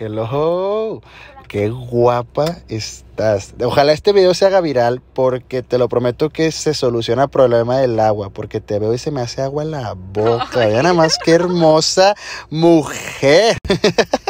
Hello, qué guapa estás. Ojalá este video se haga viral porque te lo prometo que se soluciona el problema del agua, porque te veo y se me hace agua en la boca. Ya nada más qué hermosa mujer.